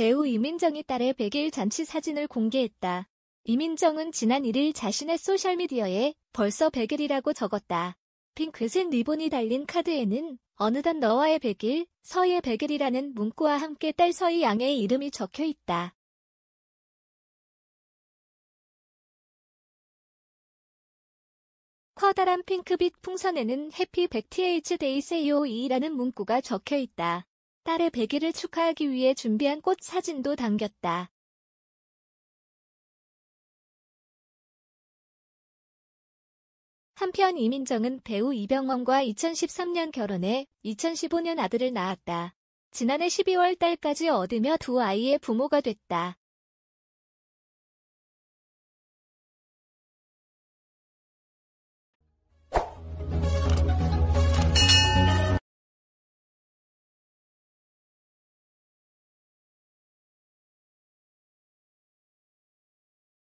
배우 이민정이 딸의 100일 잔치 사진을 공개했다. 이민정은 지난 1일 자신의 소셜미디어에 벌써 100일이라고 적었다. 핑크색 리본이 달린 카드에는 어느덧 너와의 100일, 서의 100일이라는 문구와 함께 딸 서희 양의 이름이 적혀 있다. 커다란 핑크빛 풍선에는 해피 100th day 데이세 o 이라는 문구가 적혀 있다. 딸의 베개를 축하하기 위해 준비한 꽃 사진도 담겼다. 한편 이민정은 배우 이병헌과 2013년 결혼해 2015년 아들을 낳았다. 지난해 12월 달까지 얻으며 두 아이의 부모가 됐다.